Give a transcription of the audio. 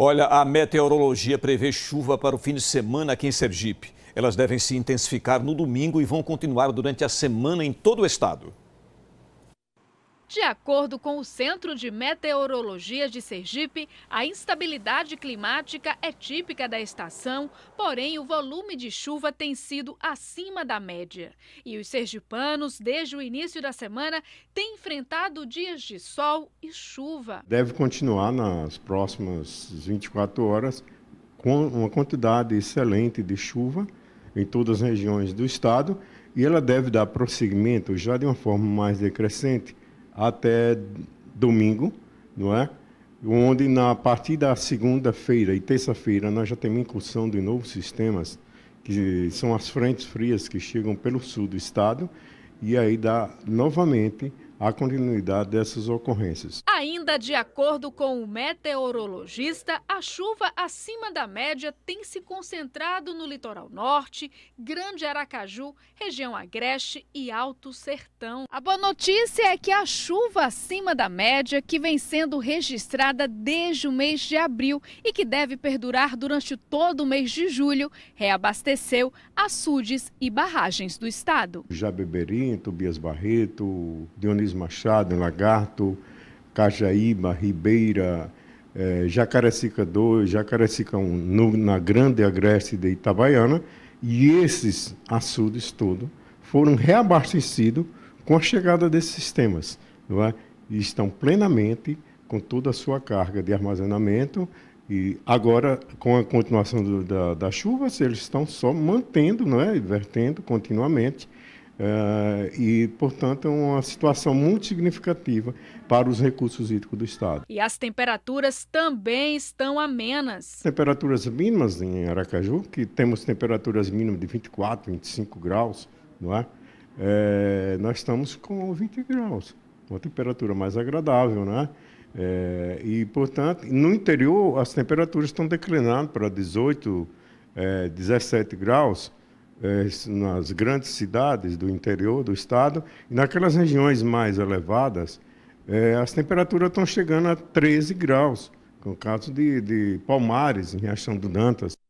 Olha, a meteorologia prevê chuva para o fim de semana aqui em Sergipe. Elas devem se intensificar no domingo e vão continuar durante a semana em todo o estado. De acordo com o Centro de Meteorologia de Sergipe, a instabilidade climática é típica da estação, porém o volume de chuva tem sido acima da média. E os sergipanos, desde o início da semana, têm enfrentado dias de sol e chuva. Deve continuar nas próximas 24 horas com uma quantidade excelente de chuva em todas as regiões do estado e ela deve dar prosseguimento já de uma forma mais decrescente até domingo, não é? Onde na a partir da segunda-feira e terça-feira nós já temos incursão de novos sistemas que são as frentes frias que chegam pelo sul do estado e aí dá novamente a continuidade dessas ocorrências. Ainda de acordo com o meteorologista, a chuva acima da média tem se concentrado no litoral norte, Grande Aracaju, região agreste e Alto Sertão. A boa notícia é que a chuva acima da média, que vem sendo registrada desde o mês de abril e que deve perdurar durante todo o mês de julho, reabasteceu açudes e barragens do estado. Jabeberi, Tobias Barreto, Dionísio Luiz Machado, em Lagarto, Cajaíba, Ribeira, eh, Jacarecica 2, Jacarecica 1, no, na Grande Agreste de Itabaiana, e esses açudes todos foram reabastecidos com a chegada desses sistemas, não é? E estão plenamente com toda a sua carga de armazenamento e agora, com a continuação do, da, da eles estão só mantendo, não é? vertendo continuamente Uh, e, portanto, é uma situação muito significativa para os recursos hídricos do Estado. E as temperaturas também estão amenas. Temperaturas mínimas em Aracaju, que temos temperaturas mínimas de 24, 25 graus, não é? é nós estamos com 20 graus, uma temperatura mais agradável, né? É, eh, e, portanto, no interior as temperaturas estão declinando para 18, é, 17 graus, é, nas grandes cidades do interior do estado e naquelas regiões mais elevadas, é, as temperaturas estão chegando a 13 graus, com o caso de, de Palmares, em Riachão do Dantas.